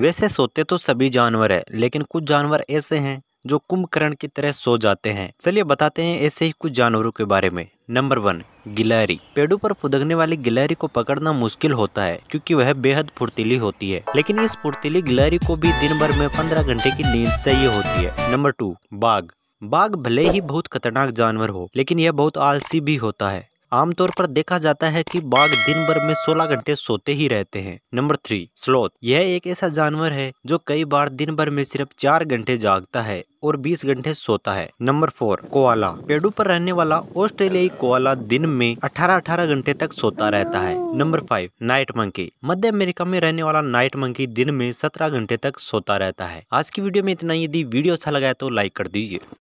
वैसे सोते तो सभी जानवर है लेकिन कुछ जानवर ऐसे हैं जो कुंभकर्ण की तरह सो जाते हैं चलिए बताते हैं ऐसे ही कुछ जानवरों के बारे में नंबर वन गिलहरी पेड़ों पर फुदकने वाली गिलहरी को पकड़ना मुश्किल होता है क्योंकि वह बेहद फुर्तीली होती है लेकिन इस फुर्तीली गिलहरी को भी दिन भर में पंद्रह घंटे की नींद चाहिए होती है नंबर टू बाघ बाघ भले ही बहुत खतरनाक जानवर हो लेकिन यह बहुत आलसी भी होता है आमतौर पर देखा जाता है कि बाघ दिन भर में 16 घंटे सोते ही रहते हैं नंबर थ्री स्लोथ यह एक ऐसा जानवर है जो कई बार दिन भर में सिर्फ चार घंटे जागता है और 20 घंटे सोता है नंबर फोर कोआला पेड़ों पर रहने वाला ऑस्ट्रेलियाई कोआला दिन में 18-18 घंटे तक सोता रहता है नंबर फाइव नाइट मंकी मध्य अमेरिका में रहने वाला नाइट मंकी दिन में 17 घंटे तक सोता रहता है आज की वीडियो में इतना यदि वीडियो अच्छा लगा है तो लाइक कर दीजिए